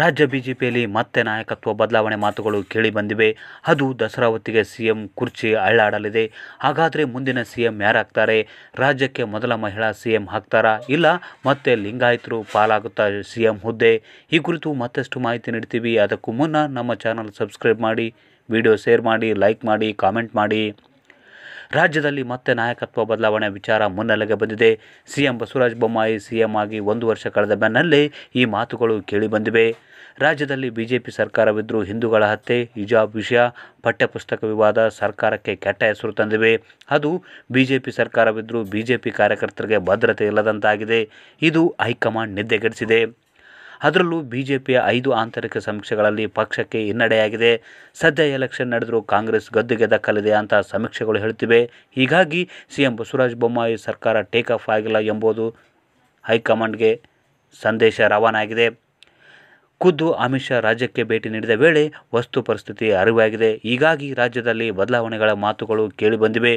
ರಾಜ್ಯ B J ಪಿಯಲ್ಲಿ ಮತ್ತೆ ನಾಯಕತ್ವ ಬದಲಾವಣೆ ಮಾತುಗಳು ಕೇಳಿ ಬಂದಿವೆ ಅದು ದಸರಾ ಹೊತ್ತಿಗೆ ಸಿಎಂ ಕುರ್ಚಿ ಅಳ್ಳಾಡಲಿದೆ ಹಾಗಾದರೆ ಮುಂದಿನ ಸಿಎಂ ಯಾರಾಗ್ತಾರೆ ರಾಜ್ಯಕ್ಕೆ ಮೊದಲ ಮಹಿಳಾ ಸಿಎಂ ಹಾಕ್ತಾರಾ ಇಲ್ಲ ಮತ್ತೆ ಲಿಂಗಾಯತರು ಪಾಲಾಗುತ್ತಾ ಸಿಎಂ ಹುದ್ದೆ ಈ ಕುರಿತು ಮತ್ತಷ್ಟು ಮಾಹಿತಿ ನೀಡ್ತೀವಿ ಅದಕ್ಕೂ ಮುನ್ನ ನಮ್ಮ ಚಾನಲ್ ಸಬ್ಸ್ಕ್ರೈಬ್ ಮಾಡಿ ವಿಡಿಯೋ ಶೇರ್ ಮಾಡಿ ಲೈಕ್ ಮಾಡಿ ಕಾಮೆಂಟ್ ಮಾಡಿ ರಾಜ್ಯದಲ್ಲಿ ಮತ್ತೆ ನಾಯಕತ್ವ ಬದಲಾವಣೆ ವಿಚಾರ ಮುನ್ನೆಲೆಗೆ ಬಂದಿದೆ ಸಿಎಂ ಬಸವರಾಜ ಬೊಮ್ಮಾಯಿ ಸಿಎಂ ಆಗಿ ಒಂದು ವರ್ಷ ಕಳೆದ ಬೆನ್ನಲ್ಲೇ ಈ ಮಾತುಗಳು ಕೇಳಿಬಂದಿವೆ ರಾಜ್ಯದಲ್ಲಿ ಬಿಜೆಪಿ ಸರ್ಕಾರವಿದ್ದರೂ ಹಿಂದೂಗಳ ಹತ್ಯೆ ಹಿಜಾಬ್ ವಿಷಯ ಪಠ್ಯಪುಸ್ತಕ ವಿವಾದ ಸರ್ಕಾರಕ್ಕೆ ಕೆಟ್ಟ ಹೆಸರು ತಂದಿವೆ ಅದು ಬಿಜೆಪಿ ಸರ್ಕಾರವಿದ್ದರೂ ಬಿಜೆಪಿ ಕಾರ್ಯಕರ್ತರಿಗೆ ಭದ್ರತೆ ಇಲ್ಲದಂತಾಗಿದೆ ಇದು ಹೈಕಮಾಂಡ್ ನಿದ್ದೆಗೆಡಿಸಿದೆ ಅದರಲ್ಲೂ ಬಿ ಜೆ ಪಿಯ ಐದು ಆಂತರಿಕ ಸಮೀಕ್ಷೆಗಳಲ್ಲಿ ಪಕ್ಷಕ್ಕೆ ಹಿನ್ನಡೆಯಾಗಿದೆ ಸದ್ಯ ಎಲೆಕ್ಷನ್ ನಡೆದರೂ ಕಾಂಗ್ರೆಸ್ ಗದ್ದುಗೆ ದಕ್ಕಲಿದೆ ಅಂತ ಸಮೀಕ್ಷೆಗಳು ಹೇಳ್ತಿವೆ ಹೀಗಾಗಿ ಸಿಎಂ ಬಸವರಾಜ ಬೊಮ್ಮಾಯಿ ಸರ್ಕಾರ ಟೇಕ್ ಆಫ್ ಆಗಿಲ್ಲ ಎಂಬುದು ಹೈಕಮಾಂಡ್ಗೆ ಸಂದೇಶ ರವಾನಾಗಿದೆ ಖುದ್ದು ಅಮಿತ್ ಶಾ ರಾಜ್ಯಕ್ಕೆ ಭೇಟಿ ನೀಡಿದ ವೇಳೆ ವಸ್ತು ಪರಿಸ್ಥಿತಿ ಅರಿವಾಗಿದೆ ಹೀಗಾಗಿ ರಾಜ್ಯದಲ್ಲಿ ಬದಲಾವಣೆಗಳ ಮಾತುಗಳು ಕೇಳಿಬಂದಿವೆ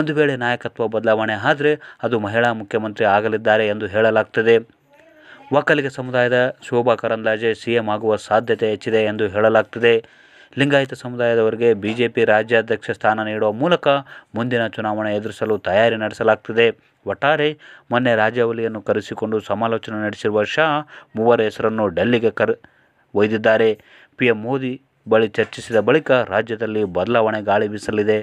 ಒಂದು ವೇಳೆ ನಾಯಕತ್ವ ಬದಲಾವಣೆ ಆದರೆ ಅದು ಮಹಿಳಾ ಮುಖ್ಯಮಂತ್ರಿ ಆಗಲಿದ್ದಾರೆ ಎಂದು ಹೇಳಲಾಗ್ತದೆ ಒಕ್ಕಲಿಗ ಸಮುದಾಯದ ಶೋಭಾ ಕರಂದ್ಲಾಜೆ ಸಿಎಂ ಆಗುವ ಸಾಧ್ಯತೆ ಹೆಚ್ಚಿದೆ ಎಂದು ಹೇಳಲಾಗ್ತಿದೆ ಲಿಂಗಾಯತ ಸಮುದಾಯದವರಿಗೆ ಬಿಜೆಪಿ ರಾಜ್ಯಾಧ್ಯಕ್ಷ ಸ್ಥಾನ ನೀಡುವ ಮೂಲಕ ಮುಂದಿನ ಚುನಾವಣೆ ಎದುರಿಸಲು ತಯಾರಿ ನಡೆಸಲಾಗ್ತಿದೆ ಒಟ್ಟಾರೆ ಮೊನ್ನೆ ರಾಜ್ಯಾವಲಿಯನ್ನು ಕರೆಸಿಕೊಂಡು ಸಮಾಲೋಚನೆ ನಡೆಸಿರುವ ಶಾ ಮೂವರ ಹೆಸರನ್ನು ಡೆಲ್ಲಿಗೆ ಕರ್ ಒಯ್ದಿದ್ದಾರೆ ಪಿಎಂ ಮೋದಿ ಬಳಿ ಚರ್ಚಿಸಿದ ಬಳಿಕ ರಾಜ್ಯದಲ್ಲಿ ಬದಲಾವಣೆ ಗಾಳಿ ಬೀಸಲಿದೆ